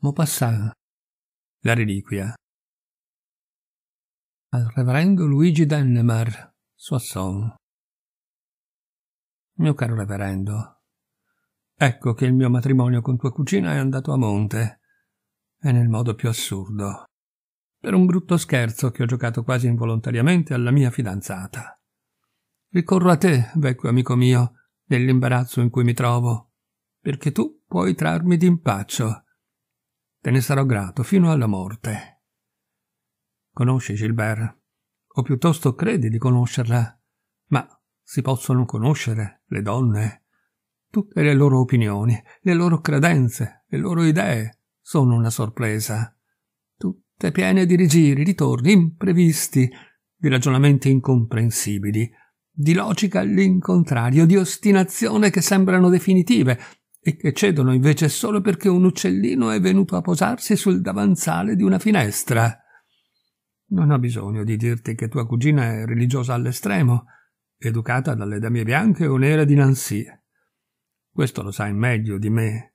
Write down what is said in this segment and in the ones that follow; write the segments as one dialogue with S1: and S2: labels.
S1: Maupassant, la reliquia. Al reverendo Luigi Dannemar, Soissons. Mio caro reverendo, ecco che il mio matrimonio con tua cugina è andato a monte, e nel modo più assurdo, per un brutto scherzo che ho giocato quasi involontariamente alla mia fidanzata. Ricorro a te, vecchio amico mio, nell'imbarazzo in cui mi trovo, perché tu puoi trarmi d'impaccio Te ne sarò grato fino alla morte. Conosci Gilbert? O piuttosto credi di conoscerla? Ma si possono conoscere le donne? Tutte le loro opinioni, le loro credenze, le loro idee sono una sorpresa. Tutte piene di rigiri, ritorni imprevisti, di ragionamenti incomprensibili, di logica all'incontrario, di ostinazione che sembrano definitive, e che cedono invece solo perché un uccellino è venuto a posarsi sul davanzale di una finestra. Non ho bisogno di dirti che tua cugina è religiosa all'estremo, educata dalle dame bianche o nere di Nancy. Questo lo sai meglio di me.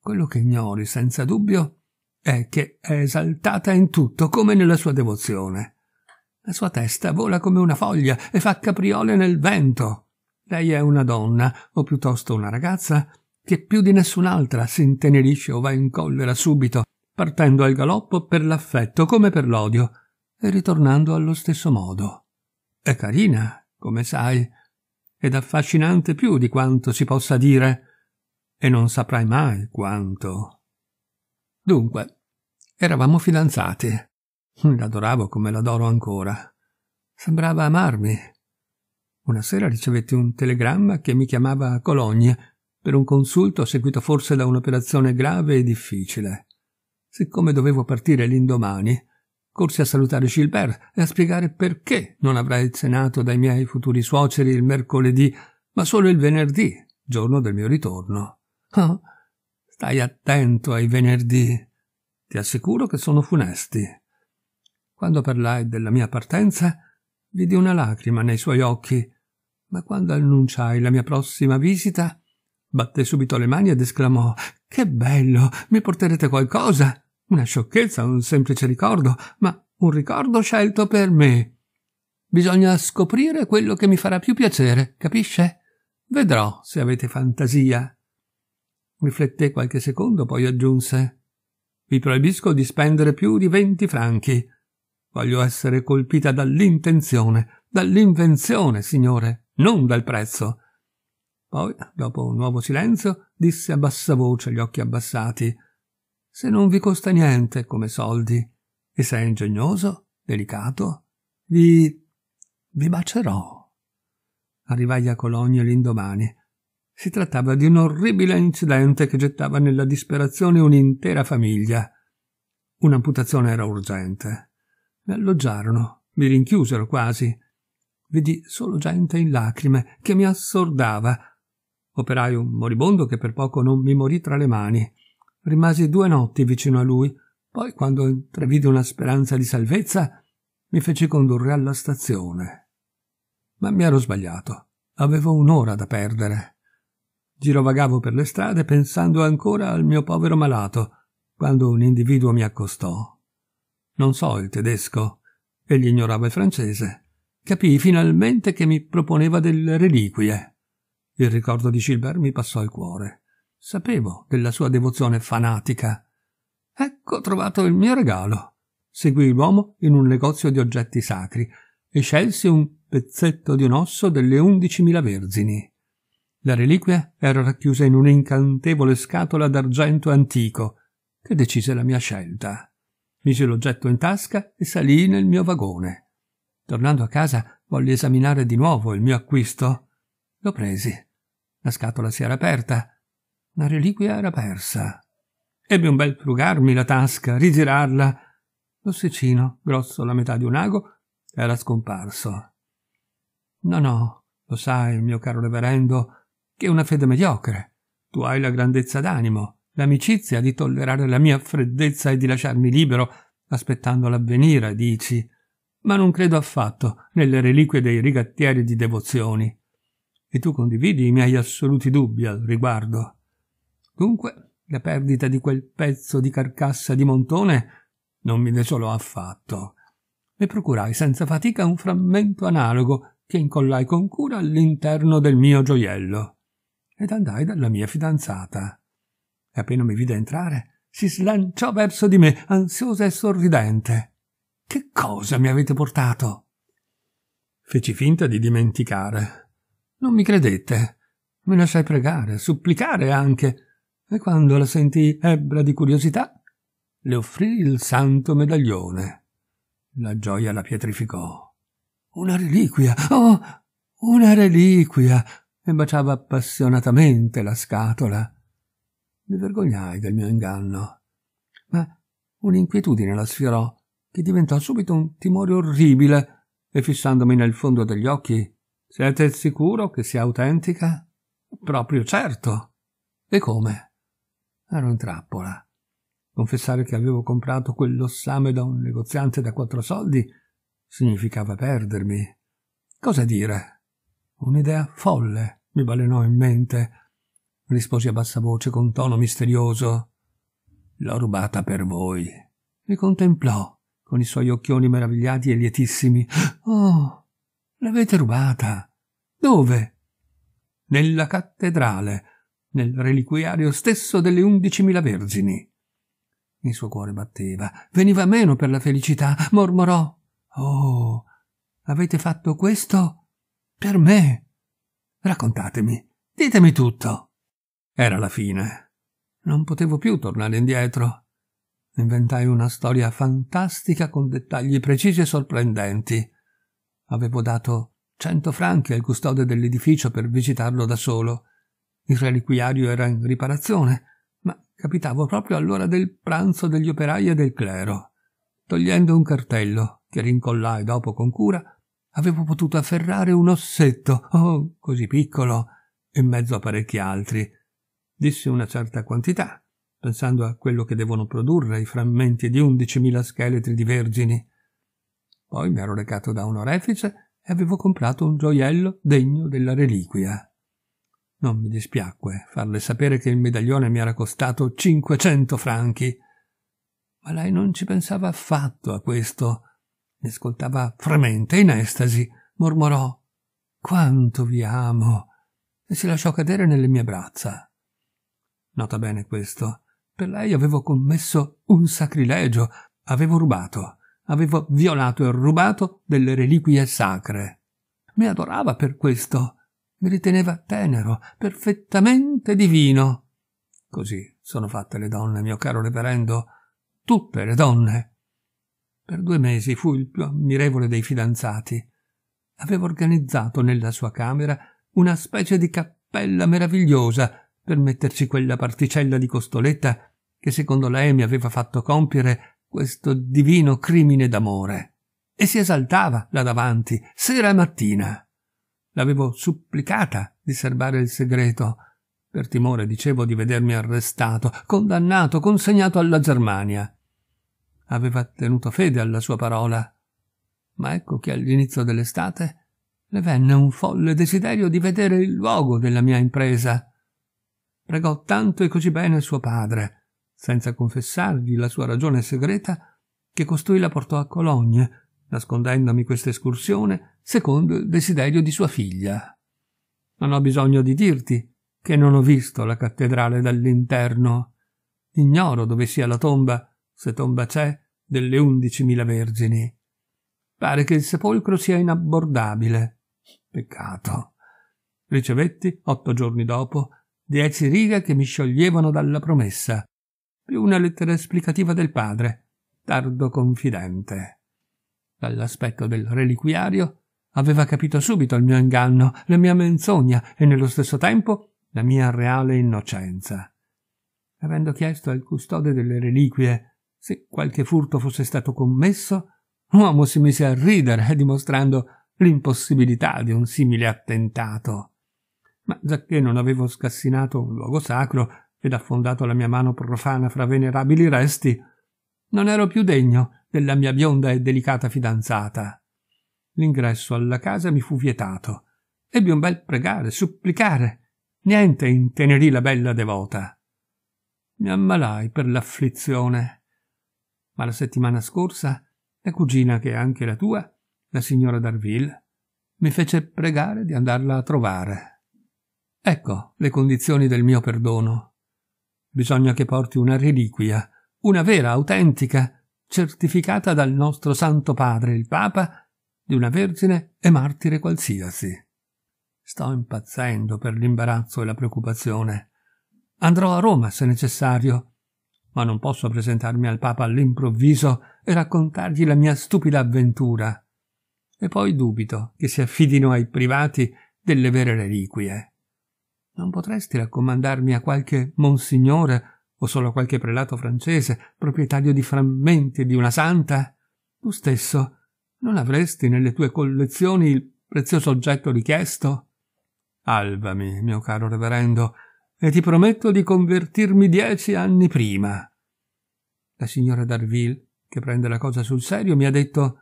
S1: Quello che ignori senza dubbio è che è esaltata in tutto, come nella sua devozione. La sua testa vola come una foglia e fa capriole nel vento. Lei è una donna, o piuttosto una ragazza, che più di nessun'altra si intenerisce o va in collera subito, partendo al galoppo per l'affetto come per l'odio, e ritornando allo stesso modo. È carina, come sai, ed affascinante più di quanto si possa dire, e non saprai mai quanto. Dunque, eravamo fidanzati. L'adoravo come l'adoro ancora. Sembrava amarmi. Una sera ricevetti un telegramma che mi chiamava a Cologne per un consulto seguito forse da un'operazione grave e difficile. Siccome dovevo partire l'indomani, corsi a salutare Gilbert e a spiegare perché non avrei cenato dai miei futuri suoceri il mercoledì, ma solo il venerdì, giorno del mio ritorno. Oh, stai attento ai venerdì. Ti assicuro che sono funesti. Quando parlai della mia partenza, vidi una lacrima nei suoi occhi, ma quando annunciai la mia prossima visita, batté subito le mani ed esclamò Che bello! Mi porterete qualcosa? Una sciocchezza, un semplice ricordo, ma un ricordo scelto per me. Bisogna scoprire quello che mi farà più piacere, capisce? Vedrò se avete fantasia. Rifletté qualche secondo, poi aggiunse Vi proibisco di spendere più di venti franchi. Voglio essere colpita dall'intenzione, dall'invenzione, signore, non dal prezzo. Poi, dopo un nuovo silenzio, disse a bassa voce, gli occhi abbassati: Se non vi costa niente come soldi, e se è ingegnoso, delicato, vi. vi bacerò. Arrivai a Colonia l'indomani. Si trattava di un orribile incidente che gettava nella disperazione un'intera famiglia. Un'amputazione era urgente. Mi alloggiarono, mi rinchiusero quasi. Vidi solo gente in lacrime che mi assordava, operai un moribondo che per poco non mi morì tra le mani. Rimasi due notti vicino a lui, poi quando intravidi una speranza di salvezza mi feci condurre alla stazione. Ma mi ero sbagliato. Avevo un'ora da perdere. Girovagavo per le strade pensando ancora al mio povero malato, quando un individuo mi accostò. Non so il tedesco, egli ignorava il francese. Capii finalmente che mi proponeva delle reliquie. Il ricordo di Gilbert mi passò il cuore. Sapevo della sua devozione fanatica. Ecco trovato il mio regalo. Seguì l'uomo in un negozio di oggetti sacri e scelsi un pezzetto di un osso delle undicimila vergini. La reliquia era racchiusa in un'incantevole scatola d'argento antico, che decise la mia scelta. Misi l'oggetto in tasca e salì nel mio vagone. Tornando a casa, volli esaminare di nuovo il mio acquisto. Lo presi la scatola si era aperta. La reliquia era persa. Ebbe un bel frugarmi la tasca, rigirarla. L'ossicino, grosso la metà di un ago, era scomparso. No, no, lo sai, mio caro reverendo, che è una fede mediocre. Tu hai la grandezza d'animo, l'amicizia di tollerare la mia freddezza e di lasciarmi libero, aspettando l'avvenire, dici. Ma non credo affatto nelle reliquie dei rigattieri di devozioni e tu condividi i miei assoluti dubbi al riguardo. Dunque, la perdita di quel pezzo di carcassa di montone non mi desolò affatto. Ne procurai senza fatica un frammento analogo che incollai con cura all'interno del mio gioiello ed andai dalla mia fidanzata. E appena mi vide entrare, si slanciò verso di me, ansiosa e sorridente. Che cosa mi avete portato? Feci finta di dimenticare, non mi credette. Mi lasciai pregare, supplicare anche, e quando la sentii ebbra di curiosità, le offrì il santo medaglione. La gioia la pietrificò. Una reliquia, oh, una reliquia! e baciava appassionatamente la scatola. Mi vergognai del mio inganno, ma un'inquietudine la sfiorò, che diventò subito un timore orribile, e fissandomi nel fondo degli occhi, siete sicuro che sia autentica? Proprio certo. E come? Ero in trappola. Confessare che avevo comprato quell'ossame da un negoziante da quattro soldi significava perdermi. Cosa dire? Un'idea folle mi balenò in mente. Risposi a bassa voce con tono misterioso. L'ho rubata per voi. Mi contemplò con i suoi occhioni meravigliati e lietissimi. Oh, L'avete rubata. Dove? Nella cattedrale, nel reliquiario stesso delle undicimila vergini. Il suo cuore batteva, veniva meno per la felicità, mormorò. Oh, avete fatto questo per me? Raccontatemi, ditemi tutto. Era la fine. Non potevo più tornare indietro. Inventai una storia fantastica con dettagli precisi e sorprendenti. Avevo dato cento franchi al custode dell'edificio per visitarlo da solo. Il reliquiario era in riparazione, ma capitavo proprio all'ora del pranzo degli operai e del clero. Togliendo un cartello, che rincollai dopo con cura, avevo potuto afferrare un ossetto, oh, così piccolo, in mezzo a parecchi altri. Dissi una certa quantità, pensando a quello che devono produrre i frammenti di undicimila scheletri di vergini. Poi mi ero recato da un orefice e avevo comprato un gioiello degno della reliquia. Non mi dispiacque farle sapere che il medaglione mi era costato 500 franchi. Ma lei non ci pensava affatto a questo. Mi ascoltava fremente, in estasi, mormorò Quanto vi amo! e si lasciò cadere nelle mie braccia. Nota bene questo. Per lei avevo commesso un sacrilegio, avevo rubato avevo violato e rubato delle reliquie sacre. Mi adorava per questo, mi riteneva tenero, perfettamente divino. Così sono fatte le donne, mio caro reverendo, tutte le donne. Per due mesi fu il più ammirevole dei fidanzati. Avevo organizzato nella sua camera una specie di cappella meravigliosa per metterci quella particella di costoletta che secondo lei mi aveva fatto compiere questo divino crimine d'amore e si esaltava là davanti sera e mattina. L'avevo supplicata di serbare il segreto, per timore, dicevo, di vedermi arrestato, condannato, consegnato alla Germania. Aveva tenuto fede alla sua parola. Ma ecco che all'inizio dell'estate le venne un folle desiderio di vedere il luogo della mia impresa. Pregò tanto e così bene suo padre, senza confessargli la sua ragione segreta, che costui la portò a Cologne, nascondendomi questa escursione, secondo il desiderio di sua figlia. Non ho bisogno di dirti che non ho visto la cattedrale dall'interno. Ignoro dove sia la tomba, se tomba c'è, delle undicimila vergini. Pare che il sepolcro sia inabbordabile. Peccato. Ricevetti, otto giorni dopo, dieci righe che mi scioglievano dalla promessa, più una lettera esplicativa del padre, tardo confidente. Dall'aspetto del reliquiario aveva capito subito il mio inganno, la mia menzogna e nello stesso tempo la mia reale innocenza. Avendo chiesto al custode delle reliquie se qualche furto fosse stato commesso, l'uomo si mise a ridere, dimostrando l'impossibilità di un simile attentato. Ma giacché non avevo scassinato un luogo sacro, ed affondato la mia mano profana fra venerabili resti, non ero più degno della mia bionda e delicata fidanzata. L'ingresso alla casa mi fu vietato. Ebbi un bel pregare, supplicare. Niente intenerì la bella devota. Mi ammalai per l'afflizione. Ma la settimana scorsa la cugina, che è anche la tua, la signora Darville, mi fece pregare di andarla a trovare. Ecco le condizioni del mio perdono. Bisogna che porti una reliquia, una vera, autentica, certificata dal nostro Santo Padre, il Papa, di una vergine e martire qualsiasi. Sto impazzendo per l'imbarazzo e la preoccupazione. Andrò a Roma se necessario, ma non posso presentarmi al Papa all'improvviso e raccontargli la mia stupida avventura. E poi dubito che si affidino ai privati delle vere reliquie. Non potresti raccomandarmi a qualche monsignore o solo a qualche prelato francese, proprietario di frammenti di una santa? Tu stesso non avresti nelle tue collezioni il prezioso oggetto richiesto? Alvami, mio caro reverendo, e ti prometto di convertirmi dieci anni prima. La signora Darville, che prende la cosa sul serio, mi ha detto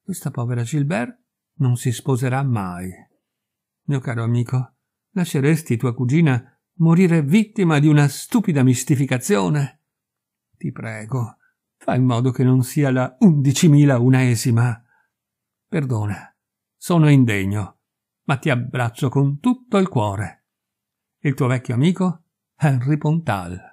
S1: questa povera Gilbert non si sposerà mai. Mio caro amico, Lasceresti tua cugina morire vittima di una stupida mistificazione? Ti prego, fa in modo che non sia la undicimilaunesima. Perdona, sono indegno, ma ti abbraccio con tutto il cuore. Il tuo vecchio amico Henry Pontal.